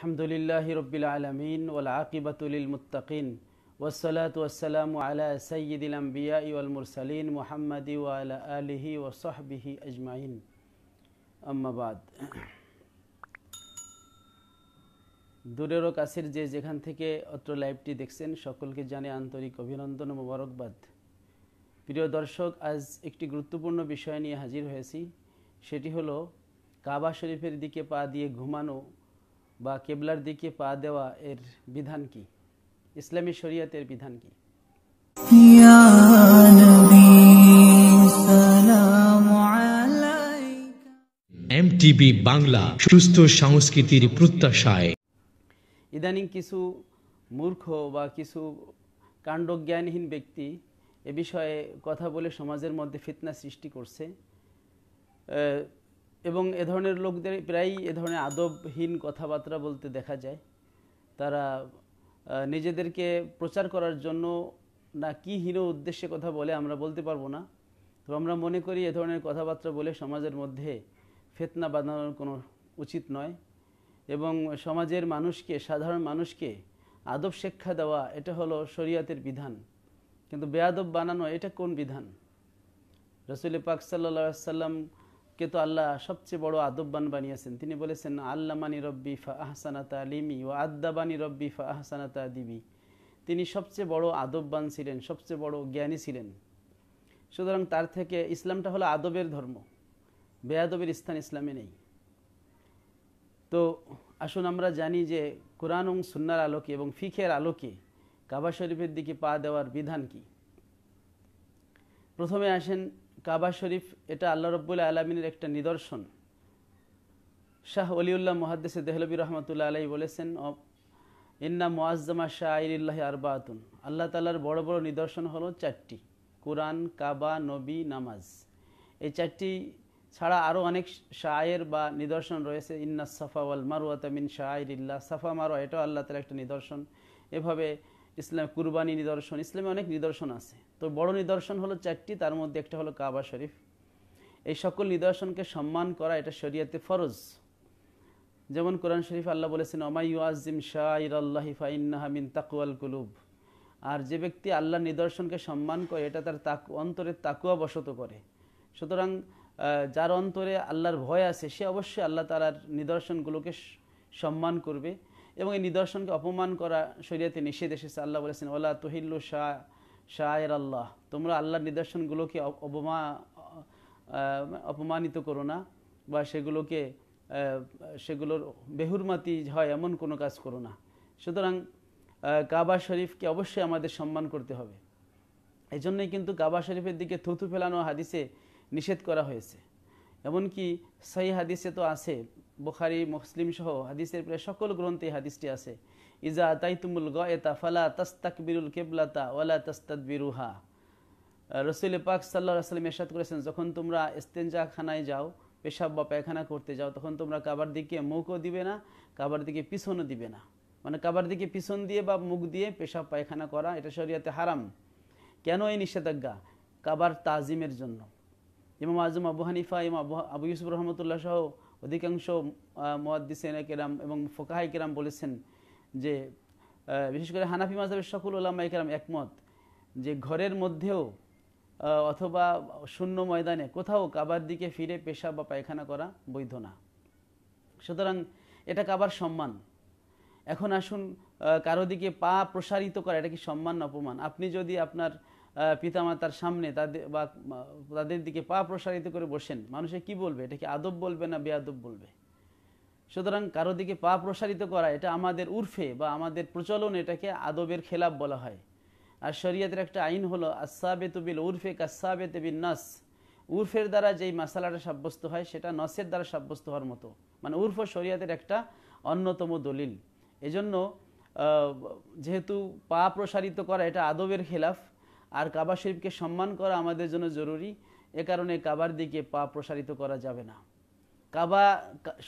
আলহামদুলিল্লাহ রবিল আলমিন ওলা আকিবাতুলিল মুতাকিন ওসলাত ওসালাম আলা সঈদিলাম বিয়া ইউল মুরসালিন মোহাম্মদি ওয়ালা আলহি ওসহবিহি আজমাইন আম্মাবাদ দূরের ও কাছের যে যেখান থেকে অত্র লাইভটি দেখছেন সকলকে জানে আন্তরিক অভিনন্দন ও মোবারকবাদ প্রিয় দর্শক আজ একটি গুরুত্বপূর্ণ বিষয় নিয়ে হাজির হয়েছি সেটি হলো কাবা শরীফের দিকে পা দিয়ে ঘুমানো বা কেবলার দিকে পা দেওয়া এর বিধান কি ইসলামী শরিয়াতের বিধান কি এমটিভি বাংলা সুস্থ সংস্কৃতির প্রত্যাশায় ইদানিং কিছু মূর্খ বা কিছু কাণ্ডজ্ঞানহীন ব্যক্তি এ বিষয়ে কথা বলে সমাজের মধ্যে ফিতনা সৃষ্টি করছে এবং এ ধরনের লোকদের প্রায়ই এ ধরনের আদবহীন কথাবার্তা বলতে দেখা যায় তারা নিজেদেরকে প্রচার করার জন্য না কি হীন উদ্দেশ্যে কথা বলে আমরা বলতে পারবো না তো আমরা মনে করি এ ধরনের কথাবার্তা বলে সমাজের মধ্যে ফেতনা বাঁধানোর কোনো উচিত নয় এবং সমাজের মানুষকে সাধারণ মানুষকে আদব শিক্ষা দেওয়া এটা হলো শরিয়াতের বিধান কিন্তু বেয়াদব বানানো এটা কোন বিধান রসুল পাক সাল্লা সাল্লাম কিন্তু আল্লাহ সবচেয়ে বড় আদব্বান বানিয়েছেন তিনি বলেছেন আল্লামানি রব্বি ফা আহসানা তালিমি ও আদ্দাবানি রব্বি ফা আহসানা দিবি তিনি সবচেয়ে বড় আদব্বান ছিলেন সবচেয়ে বড় জ্ঞানী ছিলেন সুতরাং তার থেকে ইসলামটা হলো আদবের ধর্ম বেয়াদবের স্থান ইসলামে নেই তো আসুন আমরা জানি যে কোরআন ও সুনার আলোকে এবং ফিখের আলোকে কাবা শরীফের দিকে পা দেওয়ার বিধান কি প্রথমে আসেন কাবা শরীফ এটা আল্লাহ রব্বুল্লা আলমিনের একটা নিদর্শন শাহ অলিউল্লাহ মহাদ্দেসে দেহলবী রহমতুল্লা আলাই বলেছেন ইন্না মোয়াজ্জামা শাহ আইরিল্লাহ আরবাতুন আল্লাহ তাল্লার বড় বড় নিদর্শন হলো চারটি কোরআন কাবা নবী নামাজ এই চারটি ছাড়া আরও অনেক শায়ের বা নিদর্শন রয়েছে ইন্না সাফা ওয়াল মারুয়া তামিন শাহ আইরিল্লাহ সাফা মারোয়া এটাও আল্লাহ তালা একটা নিদর্শন এভাবে ইসলাম কুরবানি নিদর্শন ইসলামে অনেক নিদর্শন আছে তো বড় নিদর্শন হলো চারটি তার মধ্যে একটা হলো কাবা শরীফ এই সকল নিদর্শনকে সম্মান করা এটা শরিয়াতে ফরজ যেমন কোরআন শরীফ আল্লাহ বলেছেন ওমাইয়াজিম শাহির আল্লাহি ফাইন্নাহামিন তাকুয়াল কুলুব আর যে ব্যক্তি আল্লাহ নিদর্শনকে সম্মান করে এটা তার তাকু অন্তরে তাকুয়া বসত করে সুতরাং যার অন্তরে আল্লাহর ভয় আছে সে অবশ্যই আল্লাহ তালার নিদর্শনগুলোকে সম্মান করবে এবং এই নিদর্শনকে অপমান করা শরীয়তে নিষেধ এসেছে আল্লাহ বলেছেন ওলা তহিল্লু শাহ শাহের আল্লাহ তোমরা আল্লাহর নিদর্শনগুলোকে অপমা অপমানিত করো না বা সেগুলোকে সেগুলোর বেহুরমাতি হয় এমন কোনো কাজ করো না সুতরাং কাবা শরীফকে অবশ্যই আমাদের সম্মান করতে হবে এই জন্যই কিন্তু কাবা শরীফের দিকে থুথু ফেলানো হাদিসে নিষেধ করা হয়েছে এমনকি সেই হাদিসে তো আছে বুখারি মুসলিম সহ হাদিসের প্রায় সকল গ্রন্থে হাদিসটি আছে ইজা তাইতুমুল গয়েতা ফালা বিরুল কেবলাতা ওয়ালা বিরুহা রসুল পাক সাল্লাহ সাল্লাম এরশাদ করেছেন যখন তোমরা ইস্তেঞ্জা খানায় যাও পেশাব বা পায়খানা করতে যাও তখন তোমরা কাবার দিকে মুখও দিবে না কাবার দিকে পিছনও দিবে না মানে কাবার দিকে পিছন দিয়ে বা মুখ দিয়ে পেশাব পায়খানা করা এটা শরিয়াতে হারাম কেন এই নিষেধাজ্ঞা কাবার তাজিমের জন্য ইমাম আজম আবু হানিফা ইমা আবু ইউসুফ রহমতুল্লাহ সহ অধিকাংশ মোয়াদ্দিসেনা কেরাম এবং ফোকাহাই কেরাম বলেছেন যে বিশেষ করে হানাফি মাজাবের সকল ওলামা কেরাম একমত যে ঘরের মধ্যেও অথবা শূন্য ময়দানে কোথাও কাবার দিকে ফিরে পেশা বা পায়খানা করা বৈধ না সুতরাং এটা কাবার সম্মান এখন আসুন কারো দিকে পা প্রসারিত করা এটা কি সম্মান অপমান আপনি যদি আপনার পিতামাতার সামনে তাদের বা তাদের দিকে পা প্রসারিত করে বসেন মানুষে কি বলবে এটা কি আদব বলবে না আদব বলবে সুতরাং কারো দিকে পা প্রসারিত করা এটা আমাদের উর্ফে বা আমাদের প্রচলন এটাকে আদবের খেলাপ বলা হয় আর শরীয়তের একটা আইন হলো আসাবেতুবিল উর্ফে তুবিল নাস উর্ফের দ্বারা যেই মশালাটা সাব্যস্ত হয় সেটা নসের দ্বারা সাব্যস্ত হওয়ার মতো মানে উর্ফ শরীয়তের একটা অন্যতম দলিল এজন্য যেহেতু পা প্রসারিত করা এটা আদবের খেলাফ আর কাবা শরীফকে সম্মান করা আমাদের জন্য জরুরি এ কারণে কাবার দিকে পা প্রসারিত করা যাবে না কাবা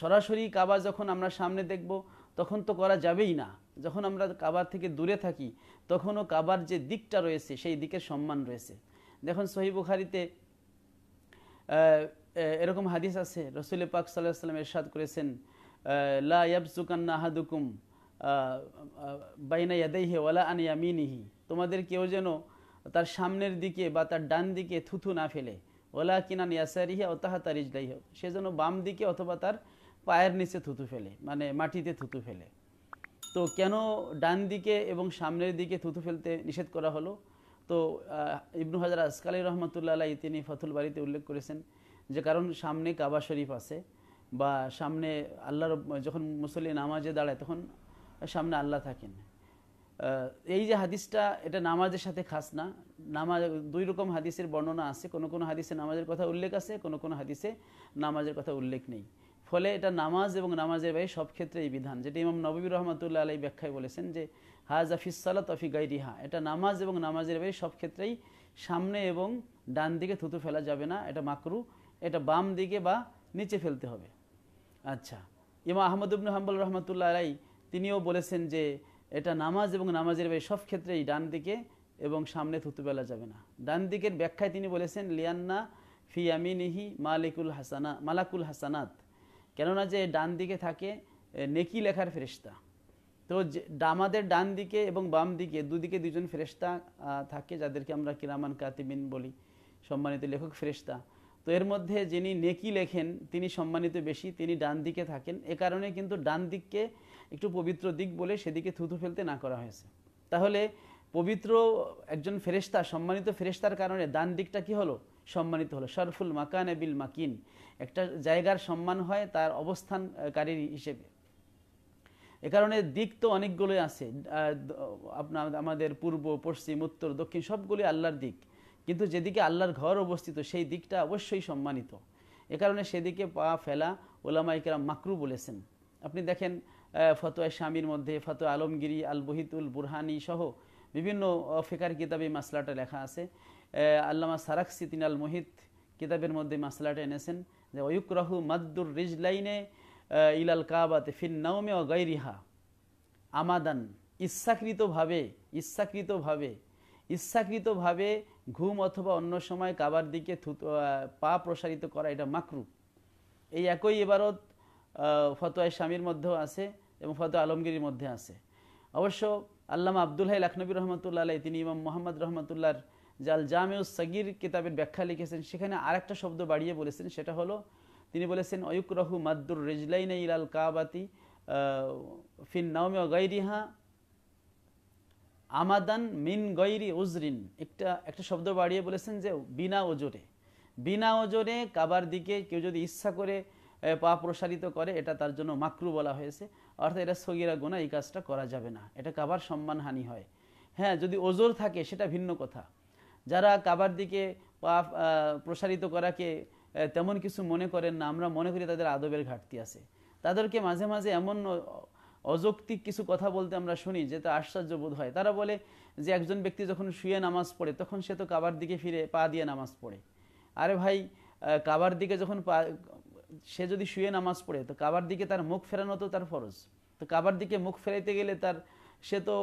সরাসরি কাবা যখন আমরা সামনে দেখব তখন তো করা যাবেই না যখন আমরা কাবার থেকে দূরে থাকি তখনও কাবার যে দিকটা রয়েছে সেই দিকের সম্মান রয়েছে দেখুন সহিবুখারিতে এরকম হাদিস আছে রসুল পাক সাল্লাহ সাল্লাম এরশাদ করেছেন লা ইয়াবসুকান্না বাইনা ইয়াদাইহে ওয়ালা আনিয়া মিনিহি তোমাদের কেউ যেন তার সামনের দিকে বা তার ডান দিকে থুথু না ফেলে ওলা কিনান ইয়াসারিহা ও তাহা তার ইজলাই হোক সে যেন বাম দিকে অথবা তার পায়ের নিচে থুতু ফেলে মানে মাটিতে থুতু ফেলে তো কেন ডান দিকে এবং সামনের দিকে থুতু ফেলতে নিষেধ করা হলো তো ইবনু হাজার আসকালি রহমতুল্লা তিনি ফতুল বাড়িতে উল্লেখ করেছেন যে কারণ সামনে কাবা শরীফ আছে বা সামনে আল্লাহর যখন মুসল্লি নামাজে দাঁড়ায় তখন সামনে আল্লাহ থাকেন এই যে হাদিসটা এটা নামাজের সাথে খাস না নামাজ দুই রকম হাদিসের বর্ণনা আছে কোন কোন হাদিসে নামাজের কথা উল্লেখ আছে কোন কোন হাদিসে নামাজের কথা উল্লেখ নেই ফলে এটা নামাজ এবং নামাজের বাইরে সব ক্ষেত্রে এই বিধান যেটা ইমাম নবীর রহমতুল্লাহ আলাই ব্যাখ্যায় বলেছেন যে হাজ আফিস সালাত অফি গাইরিহা এটা নামাজ এবং নামাজের বাইরে সব ক্ষেত্রেই সামনে এবং ডান দিকে থুতু ফেলা যাবে না এটা মাকরু এটা বাম দিকে বা নিচে ফেলতে হবে আচ্ছা ইমা আহমদ ইবনু হাম্বুল রহমতুল্লাহ আলাই তিনিও বলেছেন যে এটা নামাজ এবং নামাজের ভাই সব ক্ষেত্রেই ডান দিকে এবং সামনে থুতু বেলা যাবে না ডান দিকের ব্যাখ্যায় তিনি বলেছেন লিয়ান্না ফি আমিনিহি মালিকুল হাসানা মালাকুল হাসানাত কেননা যে ডান দিকে থাকে নেকি লেখার ফেরিস্তা তো আমাদের ডান দিকে এবং বাম দিকে দুদিকে দুজন ফেরিস্তা থাকে যাদেরকে আমরা কিরামান কাতিবিন বলি সম্মানিত লেখক ফেরিস্তা তো এর মধ্যে যিনি নেকি লেখেন তিনি সম্মানিত বেশি তিনি ডান দিকে থাকেন এ কারণে কিন্তু ডান দিককে একটু পবিত্র দিক বলে সেদিকে থুথু ফেলতে না করা হয়েছে তাহলে পবিত্র একজন ফেরেস্তা সম্মানিত ফেরেস্তার কারণে ডান দিকটা কি হলো সম্মানিত হলো শরফুল মাকান বিল মাকিন একটা জায়গার সম্মান হয় তার অবস্থানকারীর হিসেবে এ কারণে দিক তো অনেকগুলোই আছে আপনার আমাদের পূর্ব পশ্চিম উত্তর দক্ষিণ সবগুলি আল্লাহর দিক কিন্তু যেদিকে আল্লাহর ঘর অবস্থিত সেই দিকটা অবশ্যই সম্মানিত এ কারণে সেদিকে পা ফেলা ওলামা ইকরাম মাকরু বলেছেন আপনি দেখেন ফতোয়া স্বামীর মধ্যে ফতোয়া আলমগিরি আল বহিতুল বুরহানি সহ বিভিন্ন ফেকার কিতাবে মাসলাটা লেখা আছে আল্লামা সারাকসি তিন আল মোহিত কিতাবের মধ্যে মাসলাটা এনেছেন যে অয়ুকরাহু মাদ্দুর রিজলাইনে ইলাল কাবাতে ফিন নাওমে ও গৈরিহা আমাদান ইচ্ছাকৃতভাবে ইচ্ছাকৃতভাবে ইচ্ছাকৃতভাবে ঘুম অথবা অন্য সময় কাবার দিকে পা প্রসারিত করা এটা মাকরু এই একই এবারত ফতোয়া স্বামীর মধ্যেও আছে এবং ফতোয়া আলমগীর মধ্যে আছে অবশ্য আল্লামা আব্দুল হাই লখনবী রহমতুল্লাহ আলাই তিনি ইমাম মোহাম্মদ রহমতুল্লাহর জাল জামেউ সগির কিতাবের ব্যাখ্যা লিখেছেন সেখানে আরেকটা শব্দ বাড়িয়ে বলেছেন সেটা হলো তিনি বলেছেন অয়ুক রহু মাদ্দুর রেজলাইন ইলাল কাবাতি ফিন নাওমে গাইরিহা আমাদান মিন গৈরি উজরিন একটা একটা শব্দ বাড়িয়ে বলেছেন যে বিনা ওজরে বিনা ওজরে কাবার দিকে কেউ যদি ইচ্ছা করে পা প্রসারিত করে এটা তার জন্য মাকরু বলা হয়েছে অর্থাৎ এটা সগিরা গোনা এই কাজটা করা যাবে না এটা কাবার সম্মানহানি হয় হ্যাঁ যদি ওজোর থাকে সেটা ভিন্ন কথা যারা কাবার দিকে পা প্রসারিত করাকে তেমন কিছু মনে করেন না আমরা মনে করি তাদের আদবের ঘাটতি আছে তাদেরকে মাঝে মাঝে এমন অযৌক্তিক কিছু কথা বলতে আমরা শুনি যেটা আশ্চর্য বোধ হয় তারা বলে যে একজন ব্যক্তি যখন শুয়ে নামাজ পড়ে তখন সে তো কাবার দিকে ফিরে পা দিয়ে নামাজ পড়ে আরে ভাই কাবার দিকে যখন পা সে যদি শুয়ে নামাজ পড়ে তো কাবার দিকে তার মুখ ফেরানো তো তার ফরজ তো কাবার দিকে মুখ ফেরাইতে গেলে তার সে তো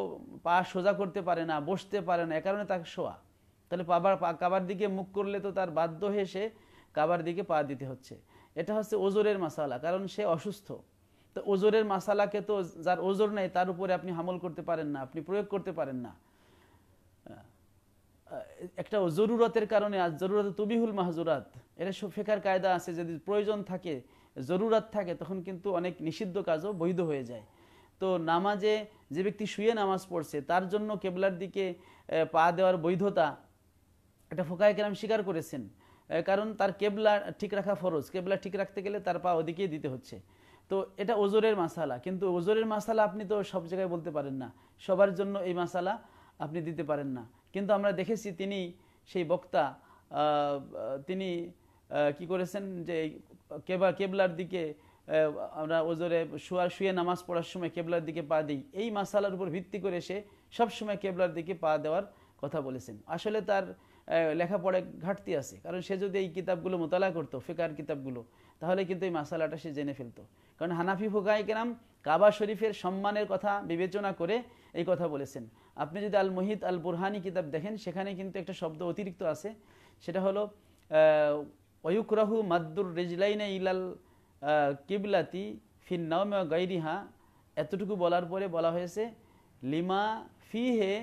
পা সোজা করতে পারে না বসতে পারে না এ কারণে তাকে শোয়া তাহলে পাবার কাবার দিকে মুখ করলে তো তার বাধ্য হয়ে সে কাবার দিকে পা দিতে হচ্ছে এটা হচ্ছে ওজোরের মশালা কারণ সে অসুস্থ তো ওজোরের মাসালাকে তো যার ওজোর নেই তার উপরে আপনি হামল করতে পারেন না আপনি প্রয়োগ করতে পারেন না একটা জরুরতের কারণে আজ জরুরত তুবিহুল মাহজুরাত এটা ফেকার কায়দা আছে যদি প্রয়োজন থাকে জরুরত থাকে তখন কিন্তু অনেক নিষিদ্ধ কাজও বৈধ হয়ে যায় তো নামাজে যে ব্যক্তি শুয়ে নামাজ পড়ছে তার জন্য কেবলার দিকে পা দেওয়ার বৈধতা এটা ফোকায় কেরাম স্বীকার করেছেন কারণ তার কেবলা ঠিক রাখা ফরজ কেবলা ঠিক রাখতে গেলে তার পা ওদিকেই দিতে হচ্ছে তো এটা ওজোরের মাসালা কিন্তু ওজোরের মাসালা আপনি তো সব জায়গায় বলতে পারেন না সবার জন্য এই মাসালা আপনি দিতে পারেন না কিন্তু আমরা দেখেছি তিনি সেই বক্তা তিনি কি করেছেন যে কেবা কেবলার দিকে আমরা ওজোরে শুয়া শুয়ে নামাজ পড়ার সময় কেবলার দিকে পা দিই এই মাসালার উপর ভিত্তি করে সে সবসময় কেবলার দিকে পা দেওয়ার কথা বলেছেন আসলে তার লেখাপড়ায় ঘাটতি আছে কারণ সে যদি এই কিতাবগুলো মোতালা করতো ফিকার কিতাবগুলো তাহলে কিন্তু এই মাসালাটা সে জেনে ফেলতো কারণ হানাফি ফুকাই কেরাম কাবা শরীফের সম্মানের কথা বিবেচনা করে এই কথা বলেছেন আপনি যদি আল মোহিত আল বুরহানি কিতাব দেখেন সেখানে কিন্তু একটা শব্দ অতিরিক্ত আছে সেটা হলো অয়ুকরাহু মাদ্দুর রেজলাইনে ইলাল কিবলাতি ফিন্নাউমা গাইরিহা এতটুকু বলার পরে বলা হয়েছে লিমা ফি হে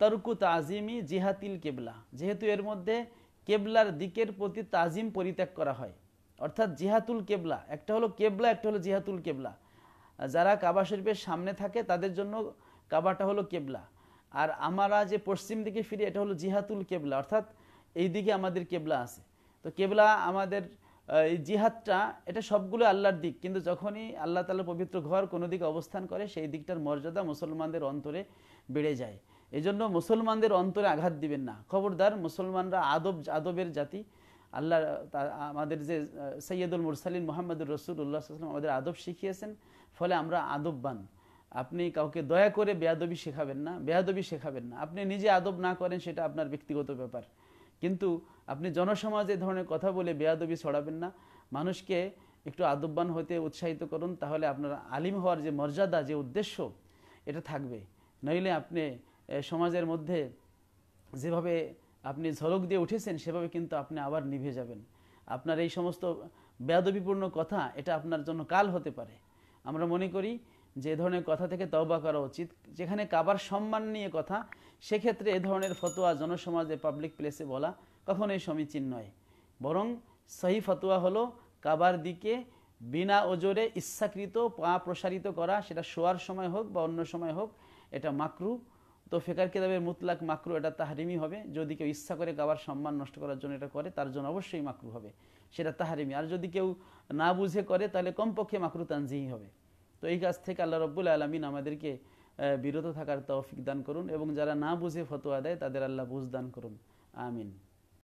তরকু তাজিমি জিহাতিল কেবলা যেহেতু এর মধ্যে কেবলার দিকের প্রতি তাজিম পরিত্যাগ করা হয় অর্থাৎ জিহাতুল কেবলা একটা হলো কেবলা একটা হলো জিহাতুল কেবলা যারা কাবা শরীফের সামনে থাকে তাদের জন্য কাবাটা হলো কেবলা আর আমরা যে পশ্চিম দিকে ফিরি এটা হলো জিহাতুল কেবলা অর্থাৎ এই দিকে আমাদের কেবলা আছে তো কেবলা আমাদের এই জিহাদটা এটা সবগুলো আল্লাহর দিক কিন্তু যখনই আল্লাহ তালা পবিত্র ঘর কোনো দিকে অবস্থান করে সেই দিকটার মর্যাদা মুসলমানদের অন্তরে বেড়ে যায় এজন্য মুসলমানদের অন্তরে আঘাত দিবেন না খবরদার মুসলমানরা আদব আদবের জাতি আল্লাহ আমাদের যে সৈয়দুল মুরসালিন মোহাম্মদুর সাল্লাম আমাদের আদব শিখিয়েছেন ফলে আমরা আদববান আপনি কাউকে দয়া করে বেয়াদবি শেখাবেন না বেয়াদবি শেখাবেন না আপনি নিজে আদব না করেন সেটা আপনার ব্যক্তিগত ব্যাপার কিন্তু আপনি জনসমাজে ধরনের কথা বলে বেয়াদবি ছড়াবেন না মানুষকে একটু আদববান হতে উৎসাহিত করুন তাহলে আপনার আলিম হওয়ার যে মর্যাদা যে উদ্দেশ্য এটা থাকবে নইলে আপনি সমাজের মধ্যে যেভাবে আপনি ঝলক দিয়ে উঠেছেন সেভাবে কিন্তু আপনি আবার নিভে যাবেন আপনার এই সমস্ত বেয়াদবিপূর্ণ কথা এটা আপনার জন্য কাল হতে পারে আমরা মনে করি যে ধরনের কথা থেকে তওবা করা উচিত যেখানে কাবার সম্মান নিয়ে কথা সেক্ষেত্রে এ ধরনের ফতোয়া জনসমাজে পাবলিক প্লেসে বলা কখনোই সমীচীন নয় বরং সহি ফতোয়া হলো কাবার দিকে বিনা ওজোরে ইচ্ছাকৃত পা প্রসারিত করা সেটা শোয়ার সময় হোক বা অন্য সময় হোক এটা মাকরু তো ফেকার কেতাবের মুতলাক মাকরু এটা তাহারিমি হবে যদি কেউ ইচ্ছা করে গাওয়ার সম্মান নষ্ট করার জন্য এটা করে তার জন্য অবশ্যই মাকরু হবে সেটা তাহারিমি আর যদি কেউ না বুঝে করে তাহলে কমপক্ষে মাকরু তানজিহি হবে তো এই কাছ থেকে আল্লাহ রব্বুল আলমিন আমাদেরকে বিরত থাকার তৌফিক দান করুন এবং যারা না বুঝে ফতোয়া দেয় তাদের আল্লাহ বুঝ দান করুন আমিন